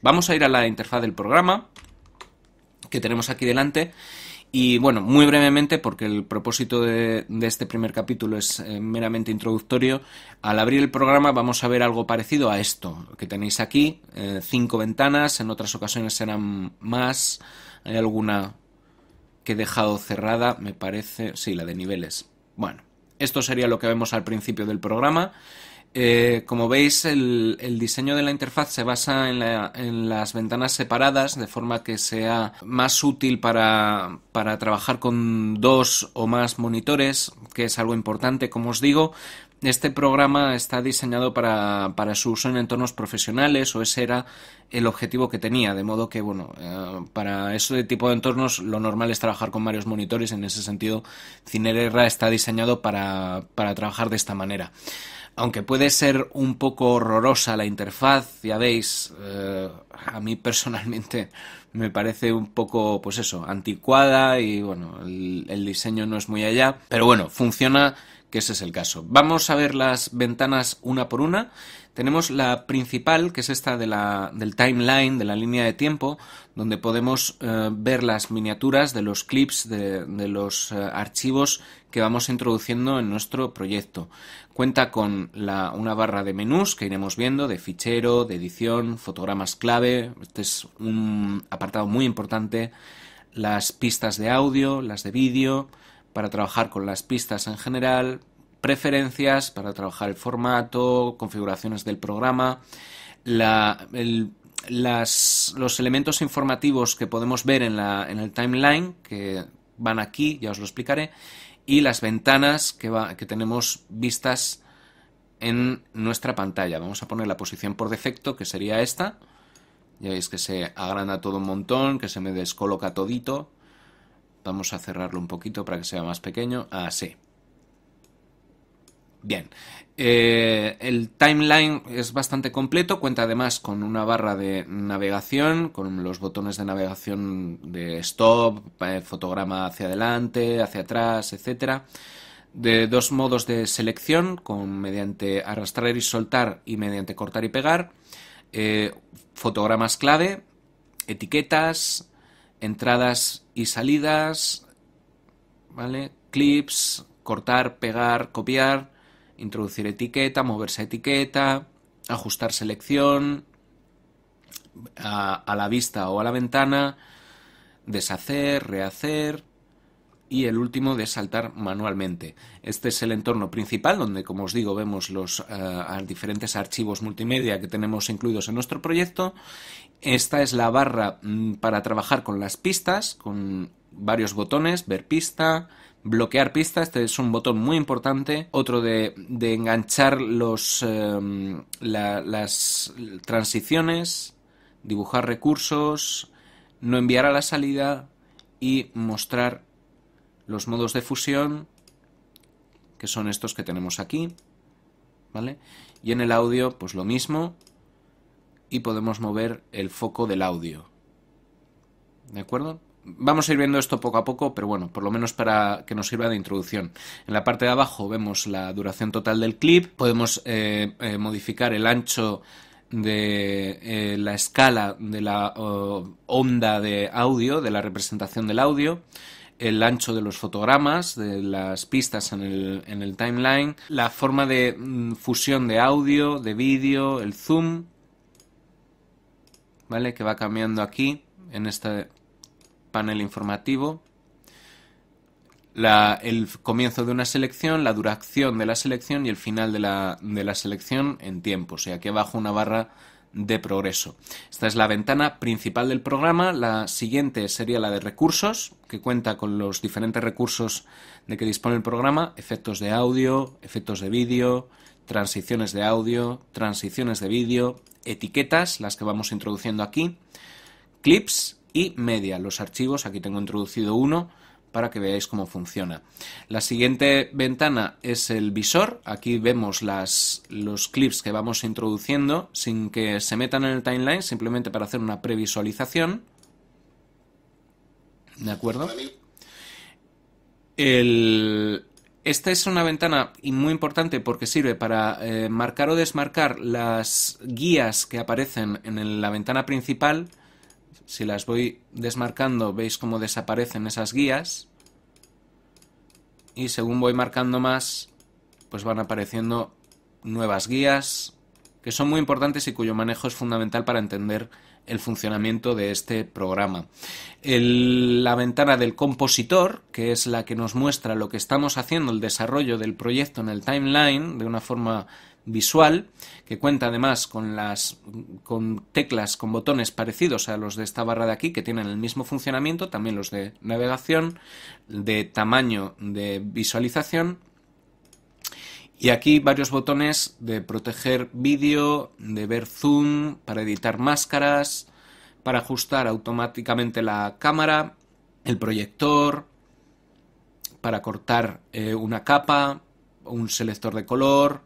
Vamos a ir a la interfaz del programa que tenemos aquí delante. Y bueno, muy brevemente, porque el propósito de, este primer capítulo es eh, meramente introductorio, al abrir el programa vamos a ver algo parecido a esto que tenéis aquí, eh, cinco ventanas, en otras ocasiones serán más, hay alguna que he dejado cerrada, me parece, sí, la de niveles. Bueno, esto sería lo que vemos al principio del programa. Eh, como veis, el, diseño de la interfaz se basa en, las ventanas separadas, de forma que sea más útil para, trabajar con dos o más monitores, que es algo importante, como os digo, este programa está diseñado para, su uso en entornos profesionales o ese era el objetivo que tenía, de modo que, bueno, eh, para ese tipo de entornos lo normal es trabajar con varios monitores, en ese sentido Cinerera está diseñado para trabajar de esta manera aunque puede ser un poco horrorosa la interfaz, ya veis, eh, a mí personalmente me parece un poco, pues eso, anticuada y bueno, el, el diseño no es muy allá, pero bueno, funciona que ese es el caso. Vamos a ver las ventanas una por una. Tenemos la principal, que es esta de la, del timeline, de la línea de tiempo, donde podemos eh, ver las miniaturas de los clips, de, los eh, archivos que vamos introduciendo en nuestro proyecto. Cuenta con la, una barra de menús que iremos viendo, de fichero, de edición, fotogramas clave. Este es un apartado muy importante. Las pistas de audio, las de vídeo, para trabajar con las pistas en general, preferencias para trabajar el formato, configuraciones del programa, los elementos informativos que podemos ver en, el timeline, que van aquí, ya os lo explicaré, y las ventanas que, que tenemos vistas en nuestra pantalla. Vamos a poner la posición por defecto, que sería esta. Ya veis que se agranda todo un montón, que se me descoloca todito. Vamos a cerrarlo un poquito para que sea más pequeño. Así. Ah, Bien, eh, el timeline es bastante completo, cuenta además con una barra de navegación, con los botones de navegación de stop, eh, fotograma hacia adelante, hacia atrás, etcétera de dos modos de selección, con mediante arrastrar y soltar y mediante cortar y pegar, eh, fotogramas clave, etiquetas, entradas y salidas, Clips, cortar, pegar, copiar, introducir etiqueta, moverse etiqueta, ajustar selección a la vista o a la ventana, deshacer, rehacer, y el último de saltar manualmente. Este es el entorno principal donde, como os digo, vemos los eh, diferentes archivos multimedia que tenemos incluidos en nuestro proyecto. Esta es la barra mm, para trabajar con las pistas, con varios botones, ver pista, bloquear pista, este es un botón muy importante, otro de, enganchar los, em, las transiciones, dibujar recursos, no enviar a la salida y mostrar los modos de fusión, que son estos que tenemos aquí, ¿vale? Y en el audio, pues lo mismo, y podemos mover el foco del audio, ¿de acuerdo? Vamos a ir viendo esto poco a poco, pero bueno, por lo menos para que nos sirva de introducción. En la parte de abajo vemos la duración total del clip, podemos eh, eh, modificar el ancho de eh, la escala de la onda de audio, de la representación del audio el ancho de los fotogramas, de las pistas en el, timeline, la forma de mm, fusión de audio, de vídeo, el zoom, ¿vale? Que va cambiando aquí, en este panel informativo. el comienzo de una selección, la duración de la selección y el final de la, de la selección en tiempo. O sea, aquí abajo una barra de progreso. Esta es la ventana principal del programa. La siguiente sería la de recursos, que cuenta con los diferentes recursos de que dispone el programa, efectos de audio, efectos de vídeo, transiciones de audio, transiciones de vídeo, etiquetas, las que vamos introduciendo aquí, clips y media, los archivos, aquí tengo introducido uno, para que veáis cómo funciona. La siguiente ventana es el visor. Aquí vemos los clips que vamos introduciendo sin que se metan en el timeline, simplemente para hacer una previsualización. ¿De acuerdo? esta es una ventana muy importante porque sirve para eh, marcar o desmarcar las guías que aparecen en la ventana principal si las voy desmarcando, veis cómo desaparecen esas guías. Y según voy marcando más, pues van apareciendo nuevas guías que son muy importantes y cuyo manejo es fundamental para entender el funcionamiento de este programa. la ventana del compositor, que es la que nos muestra lo que estamos haciendo, el desarrollo del proyecto en el timeline, de una forma visual, que cuenta además con las con teclas con botones parecidos a los de esta barra de aquí, que tienen el mismo funcionamiento, también los de navegación, de tamaño de visualización. Y aquí varios botones de proteger vídeo, de ver zoom, para editar máscaras, para ajustar automáticamente la cámara, el proyector, para cortar eh, una capa, un selector de color,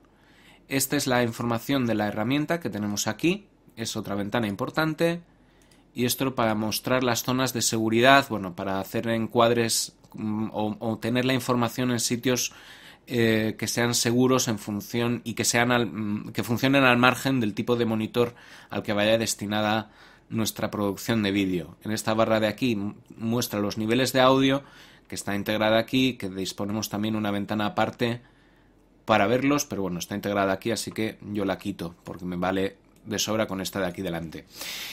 esta es la información de la herramienta que tenemos aquí, es otra ventana importante, y esto para mostrar las zonas de seguridad, bueno, para hacer encuadres mm, o, tener la información en sitios eh, que sean seguros en función y que sean mm, que funcionen al margen del tipo de monitor al que vaya destinada nuestra producción de vídeo. En esta barra de aquí mm, muestra los niveles de audio que está integrada aquí, que disponemos también una ventana aparte para verlos, pero bueno, está integrada aquí, así que yo la quito porque me vale de sobra con esta de aquí delante.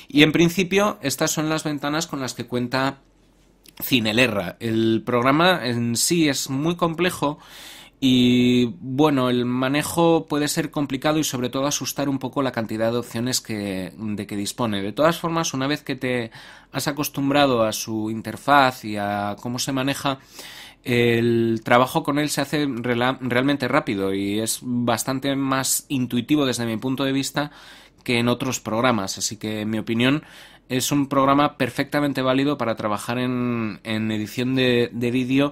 Y en principio, estas son las ventanas con las que cuenta Cinelerra. El programa en sí es muy complejo. Y bueno, el manejo puede ser complicado y sobre todo asustar un poco la cantidad de opciones que, de que dispone. De todas formas, una vez que te has acostumbrado a su interfaz y a cómo se maneja, el trabajo con él se hace realmente rápido y es bastante más intuitivo desde mi punto de vista que en otros programas. Así que, en mi opinión, es un programa perfectamente válido para trabajar en, edición de, vídeo,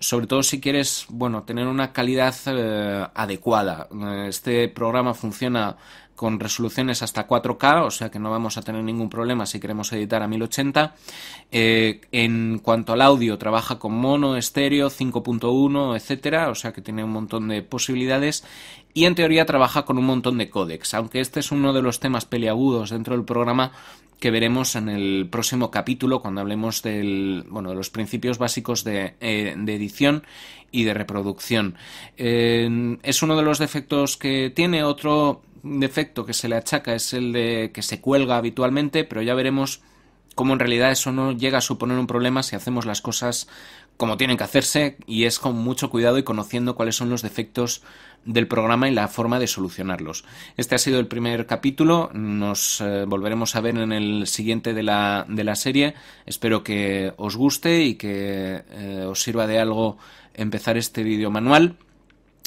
sobre todo si quieres, bueno, tener una calidad eh, adecuada. Este programa funciona con resoluciones hasta 4K, o sea que no vamos a tener ningún problema si queremos editar a 1080. Eh, en cuanto al audio, trabaja con mono, estéreo, 5.1, etcétera, o sea que tiene un montón de posibilidades. Y en teoría trabaja con un montón de códex, aunque este es uno de los temas peliagudos dentro del programa, que veremos en el próximo capítulo cuando hablemos del, bueno, de los principios básicos de, eh, edición y de reproducción. es uno de los defectos que tiene. Otro defecto que se le achaca es el de que se cuelga habitualmente, pero ya veremos cómo en realidad eso no llega a suponer un problema si hacemos las cosas como tienen que hacerse y es con mucho cuidado y conociendo cuáles son los defectos del programa y la forma de solucionarlos. Este ha sido el primer capítulo, nos eh, volveremos a ver en el siguiente de la, de la, serie. Espero que os guste y que eh, os sirva de algo empezar este vídeo manual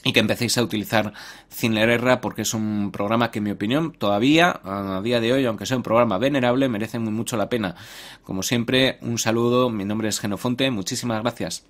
y que empecéis a utilizar Cinererra porque es un programa que en mi opinión todavía a día de hoy, aunque sea un programa venerable, merece muy mucho la pena. Como siempre, un saludo, mi nombre es Genofonte, muchísimas gracias.